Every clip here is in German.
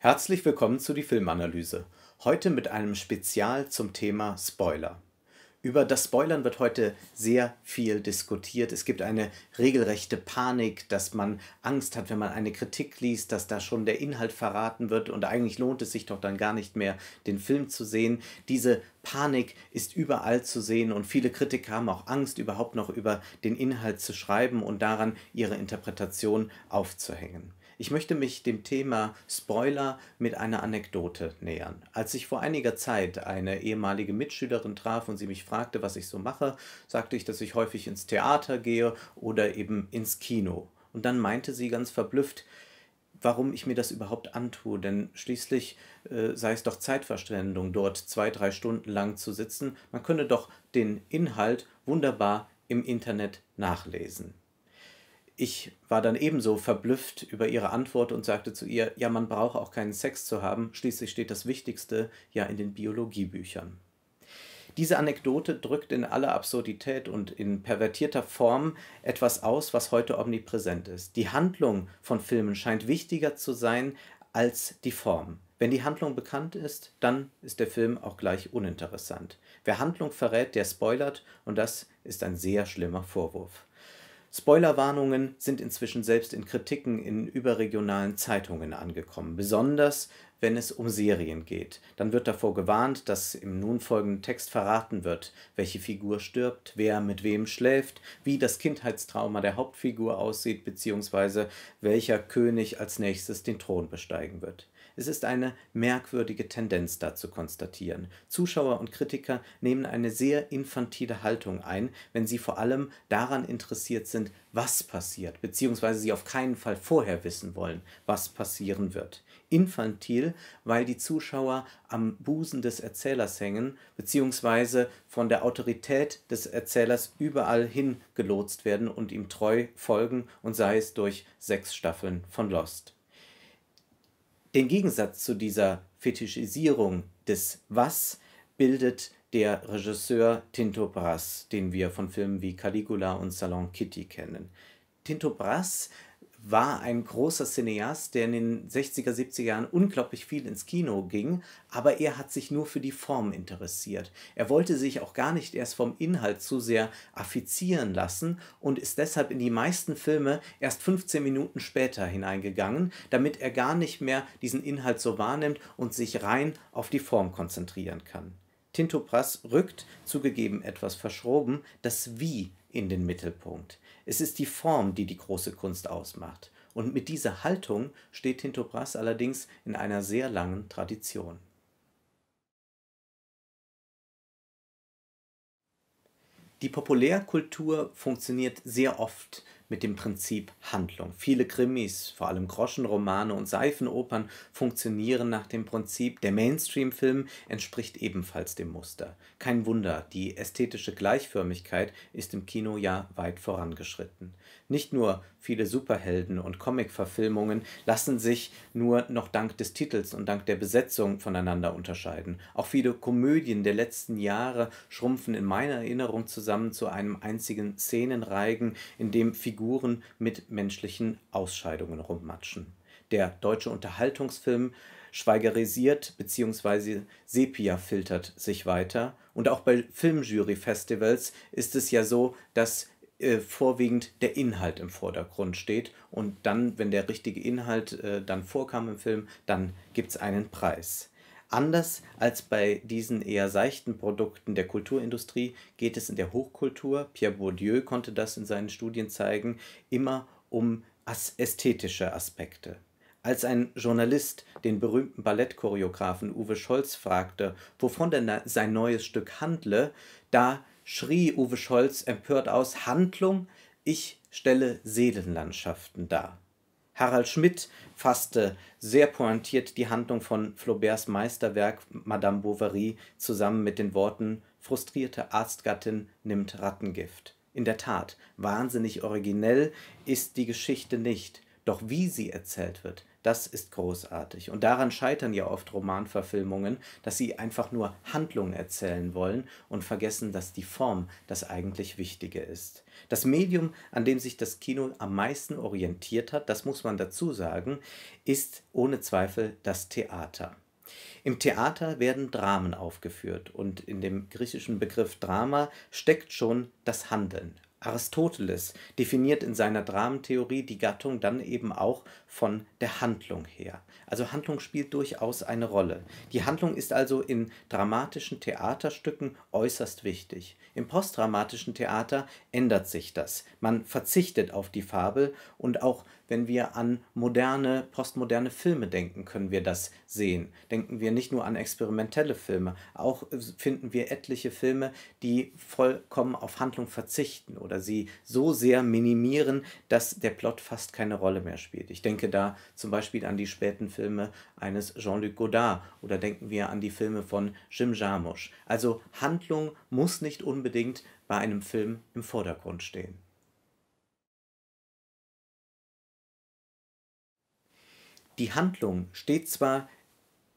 Herzlich willkommen zu die Filmanalyse. Heute mit einem Spezial zum Thema Spoiler. Über das Spoilern wird heute sehr viel diskutiert. Es gibt eine regelrechte Panik, dass man Angst hat, wenn man eine Kritik liest, dass da schon der Inhalt verraten wird und eigentlich lohnt es sich doch dann gar nicht mehr, den Film zu sehen. Diese Panik ist überall zu sehen und viele Kritiker haben auch Angst, überhaupt noch über den Inhalt zu schreiben und daran ihre Interpretation aufzuhängen. Ich möchte mich dem Thema Spoiler mit einer Anekdote nähern. Als ich vor einiger Zeit eine ehemalige Mitschülerin traf und sie mich fragte, was ich so mache, sagte ich, dass ich häufig ins Theater gehe oder eben ins Kino. Und dann meinte sie ganz verblüfft, warum ich mir das überhaupt antue, denn schließlich äh, sei es doch Zeitverschwendung, dort zwei, drei Stunden lang zu sitzen. Man könne doch den Inhalt wunderbar im Internet nachlesen ich war dann ebenso verblüfft über ihre Antwort und sagte zu ihr, ja, man braucht auch keinen Sex zu haben, schließlich steht das Wichtigste ja in den Biologiebüchern. Diese Anekdote drückt in aller Absurdität und in pervertierter Form etwas aus, was heute omnipräsent ist. Die Handlung von Filmen scheint wichtiger zu sein als die Form. Wenn die Handlung bekannt ist, dann ist der Film auch gleich uninteressant. Wer Handlung verrät, der spoilert und das ist ein sehr schlimmer Vorwurf. Spoilerwarnungen sind inzwischen selbst in Kritiken in überregionalen Zeitungen angekommen, besonders wenn es um Serien geht. Dann wird davor gewarnt, dass im nun folgenden Text verraten wird, welche Figur stirbt, wer mit wem schläft, wie das Kindheitstrauma der Hauptfigur aussieht, beziehungsweise welcher König als nächstes den Thron besteigen wird. Es ist eine merkwürdige Tendenz da zu konstatieren. Zuschauer und Kritiker nehmen eine sehr infantile Haltung ein, wenn sie vor allem daran interessiert sind, was passiert, beziehungsweise sie auf keinen Fall vorher wissen wollen, was passieren wird. Infantil, weil die Zuschauer am Busen des Erzählers hängen, beziehungsweise von der Autorität des Erzählers überall hin gelotst werden und ihm treu folgen und sei es durch sechs Staffeln von Lost. Den Gegensatz zu dieser Fetischisierung des Was bildet der Regisseur Tinto Brass, den wir von Filmen wie Caligula und Salon Kitty kennen. Tinto Brass war ein großer Cineast, der in den 60er, 70er Jahren unglaublich viel ins Kino ging, aber er hat sich nur für die Form interessiert. Er wollte sich auch gar nicht erst vom Inhalt zu sehr affizieren lassen und ist deshalb in die meisten Filme erst 15 Minuten später hineingegangen, damit er gar nicht mehr diesen Inhalt so wahrnimmt und sich rein auf die Form konzentrieren kann. Tintopras rückt, zugegeben etwas verschroben, das Wie in den Mittelpunkt. Es ist die Form, die die große Kunst ausmacht. Und mit dieser Haltung steht Tinto Brass allerdings in einer sehr langen Tradition. Die Populärkultur funktioniert sehr oft mit dem Prinzip Handlung. Viele Krimis, vor allem Groschenromane und Seifenopern, funktionieren nach dem Prinzip. Der Mainstream-Film entspricht ebenfalls dem Muster. Kein Wunder, die ästhetische Gleichförmigkeit ist im Kino ja weit vorangeschritten. Nicht nur Viele Superhelden und Comic-Verfilmungen lassen sich nur noch dank des Titels und dank der Besetzung voneinander unterscheiden. Auch viele Komödien der letzten Jahre schrumpfen in meiner Erinnerung zusammen zu einem einzigen Szenenreigen, in dem Figuren mit menschlichen Ausscheidungen rummatschen. Der deutsche Unterhaltungsfilm schweigerisiert bzw. sepia-filtert sich weiter. Und auch bei Filmjury-Festivals ist es ja so, dass äh, vorwiegend der Inhalt im Vordergrund steht. Und dann, wenn der richtige Inhalt äh, dann vorkam im Film, dann gibt es einen Preis. Anders als bei diesen eher seichten Produkten der Kulturindustrie geht es in der Hochkultur, Pierre Bourdieu konnte das in seinen Studien zeigen, immer um ästhetische Aspekte. Als ein Journalist den berühmten Ballettchoreografen Uwe Scholz fragte, wovon denn sein neues Stück handle, da schrie Uwe Scholz empört aus, Handlung, ich stelle Seelenlandschaften dar. Harald Schmidt fasste sehr pointiert die Handlung von Flauberts Meisterwerk Madame Bovary zusammen mit den Worten Frustrierte Arztgattin nimmt Rattengift. In der Tat, wahnsinnig originell ist die Geschichte nicht, doch wie sie erzählt wird, das ist großartig. Und daran scheitern ja oft Romanverfilmungen, dass sie einfach nur Handlungen erzählen wollen und vergessen, dass die Form das eigentlich Wichtige ist. Das Medium, an dem sich das Kino am meisten orientiert hat, das muss man dazu sagen, ist ohne Zweifel das Theater. Im Theater werden Dramen aufgeführt und in dem griechischen Begriff Drama steckt schon das Handeln, Aristoteles definiert in seiner Dramentheorie die Gattung dann eben auch von der Handlung her. Also Handlung spielt durchaus eine Rolle. Die Handlung ist also in dramatischen Theaterstücken äußerst wichtig. Im postdramatischen Theater ändert sich das. Man verzichtet auf die Fabel und auch wenn wir an moderne, postmoderne Filme denken, können wir das sehen. Denken wir nicht nur an experimentelle Filme, auch finden wir etliche Filme, die vollkommen auf Handlung verzichten oder sie so sehr minimieren, dass der Plot fast keine Rolle mehr spielt. Ich denke da zum Beispiel an die späten Filme eines Jean-Luc Godard oder denken wir an die Filme von Jim Jarmusch. Also Handlung muss nicht unbedingt bei einem Film im Vordergrund stehen. Die Handlung steht zwar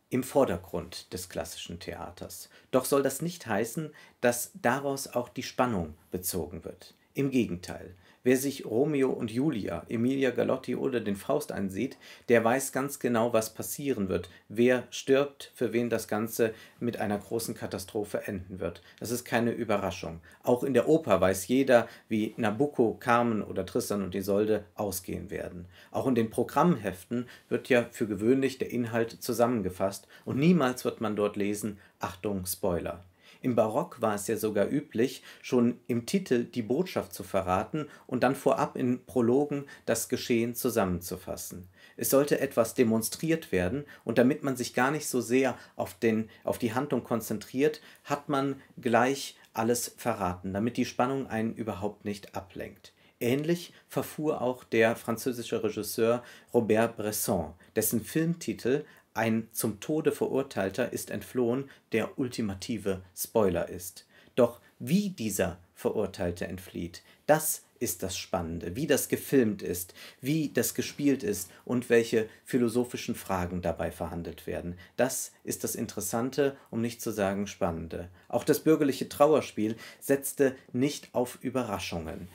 im Vordergrund des klassischen Theaters, doch soll das nicht heißen, dass daraus auch die Spannung bezogen wird. Im Gegenteil, Wer sich Romeo und Julia, Emilia Galotti oder den Faust ansieht, der weiß ganz genau, was passieren wird, wer stirbt, für wen das Ganze mit einer großen Katastrophe enden wird. Das ist keine Überraschung. Auch in der Oper weiß jeder, wie Nabucco, Carmen oder Tristan und Isolde ausgehen werden. Auch in den Programmheften wird ja für gewöhnlich der Inhalt zusammengefasst und niemals wird man dort lesen, Achtung, Spoiler. Im Barock war es ja sogar üblich, schon im Titel die Botschaft zu verraten und dann vorab in Prologen das Geschehen zusammenzufassen. Es sollte etwas demonstriert werden, und damit man sich gar nicht so sehr auf, den, auf die Handlung konzentriert, hat man gleich alles verraten, damit die Spannung einen überhaupt nicht ablenkt. Ähnlich verfuhr auch der französische Regisseur Robert Bresson, dessen Filmtitel ein zum Tode Verurteilter ist entflohen, der ultimative Spoiler ist. Doch wie dieser Verurteilte entflieht, das ist das Spannende, wie das gefilmt ist, wie das gespielt ist und welche philosophischen Fragen dabei verhandelt werden. Das ist das Interessante, um nicht zu sagen Spannende. Auch das bürgerliche Trauerspiel setzte nicht auf Überraschungen.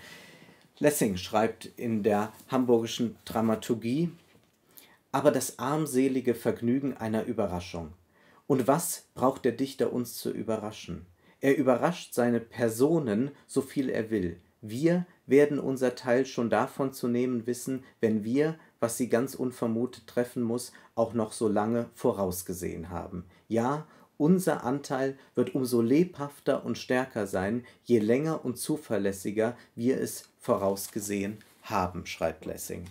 Lessing schreibt in der hamburgischen Dramaturgie aber das armselige Vergnügen einer Überraschung. Und was braucht der Dichter uns zu überraschen? Er überrascht seine Personen so viel er will. Wir werden unser Teil schon davon zu nehmen wissen, wenn wir, was sie ganz unvermutet treffen muss, auch noch so lange vorausgesehen haben. Ja, unser Anteil wird umso lebhafter und stärker sein, je länger und zuverlässiger wir es vorausgesehen haben, schreibt Lessing.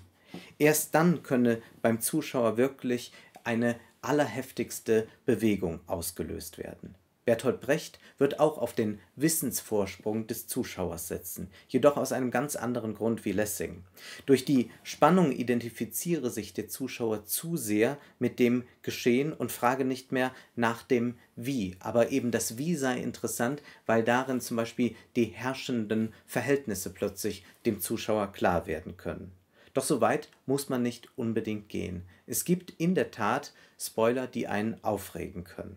Erst dann könne beim Zuschauer wirklich eine allerheftigste Bewegung ausgelöst werden. Bertolt Brecht wird auch auf den Wissensvorsprung des Zuschauers setzen, jedoch aus einem ganz anderen Grund wie Lessing. Durch die Spannung identifiziere sich der Zuschauer zu sehr mit dem Geschehen und frage nicht mehr nach dem Wie, aber eben das Wie sei interessant, weil darin zum Beispiel die herrschenden Verhältnisse plötzlich dem Zuschauer klar werden können. Doch so weit muss man nicht unbedingt gehen. Es gibt in der Tat Spoiler, die einen aufregen können.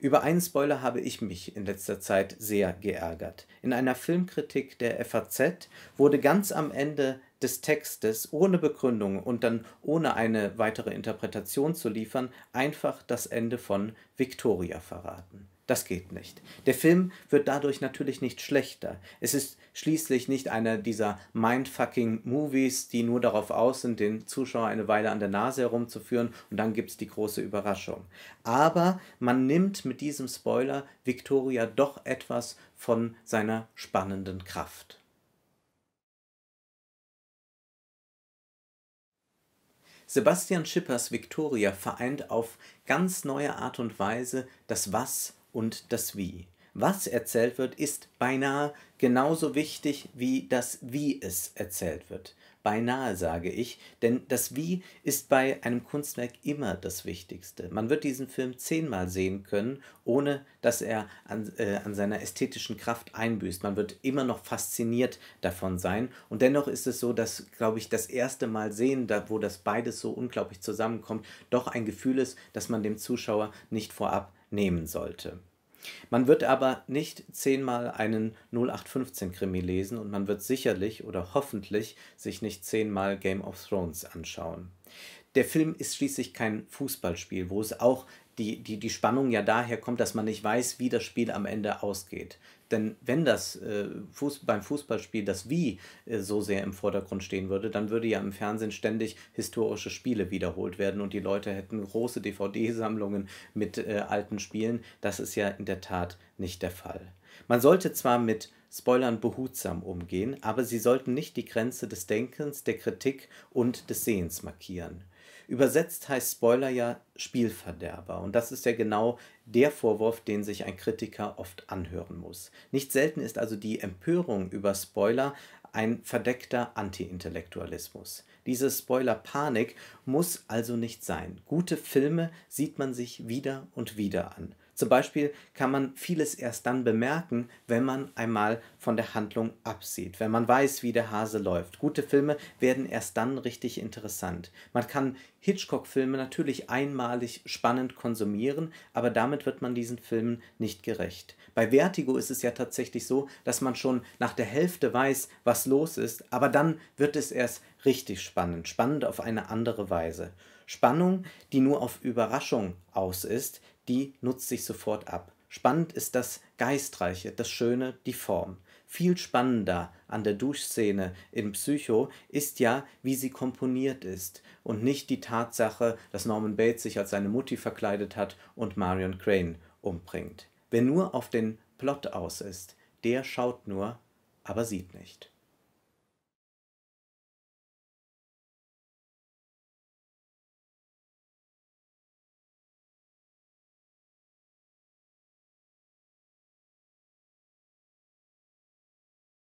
Über einen Spoiler habe ich mich in letzter Zeit sehr geärgert. In einer Filmkritik der FAZ wurde ganz am Ende des Textes ohne Begründung und dann ohne eine weitere Interpretation zu liefern einfach das Ende von Victoria verraten. Das geht nicht. Der Film wird dadurch natürlich nicht schlechter. Es ist schließlich nicht einer dieser mindfucking Movies, die nur darauf aus sind, den Zuschauer eine Weile an der Nase herumzuführen und dann gibt es die große Überraschung. Aber man nimmt mit diesem Spoiler Victoria doch etwas von seiner spannenden Kraft. Sebastian Schippers Victoria vereint auf ganz neue Art und Weise das Was und das Wie. Was erzählt wird, ist beinahe genauso wichtig wie das Wie es erzählt wird. Beinahe sage ich, denn das Wie ist bei einem Kunstwerk immer das Wichtigste. Man wird diesen Film zehnmal sehen können, ohne dass er an, äh, an seiner ästhetischen Kraft einbüßt. Man wird immer noch fasziniert davon sein. Und dennoch ist es so, dass, glaube ich, das erste Mal sehen, da, wo das beides so unglaublich zusammenkommt, doch ein Gefühl ist, das man dem Zuschauer nicht vorab nehmen sollte. Man wird aber nicht zehnmal einen 0815-Krimi lesen und man wird sicherlich oder hoffentlich sich nicht zehnmal Game of Thrones anschauen. Der Film ist schließlich kein Fußballspiel, wo es auch die, die, die Spannung ja daher kommt, dass man nicht weiß, wie das Spiel am Ende ausgeht. Denn wenn das äh, Fuß, beim Fußballspiel das Wie äh, so sehr im Vordergrund stehen würde, dann würde ja im Fernsehen ständig historische Spiele wiederholt werden und die Leute hätten große DVD-Sammlungen mit äh, alten Spielen. Das ist ja in der Tat nicht der Fall. Man sollte zwar mit Spoilern behutsam umgehen, aber sie sollten nicht die Grenze des Denkens, der Kritik und des Sehens markieren. Übersetzt heißt Spoiler ja Spielverderber und das ist ja genau der Vorwurf, den sich ein Kritiker oft anhören muss. Nicht selten ist also die Empörung über Spoiler ein verdeckter Anti-Intellektualismus. Diese Spoiler-Panik muss also nicht sein. Gute Filme sieht man sich wieder und wieder an. Zum Beispiel kann man vieles erst dann bemerken, wenn man einmal von der Handlung absieht, wenn man weiß, wie der Hase läuft. Gute Filme werden erst dann richtig interessant. Man kann Hitchcock-Filme natürlich einmalig spannend konsumieren, aber damit wird man diesen Filmen nicht gerecht. Bei Vertigo ist es ja tatsächlich so, dass man schon nach der Hälfte weiß, was los ist, aber dann wird es erst richtig spannend, spannend auf eine andere Weise. Spannung, die nur auf Überraschung aus ist, die nutzt sich sofort ab. Spannend ist das Geistreiche, das Schöne, die Form. Viel spannender an der Duschszene in Psycho ist ja, wie sie komponiert ist und nicht die Tatsache, dass Norman Bates sich als seine Mutti verkleidet hat und Marion Crane umbringt. Wer nur auf den Plot aus ist, der schaut nur, aber sieht nicht.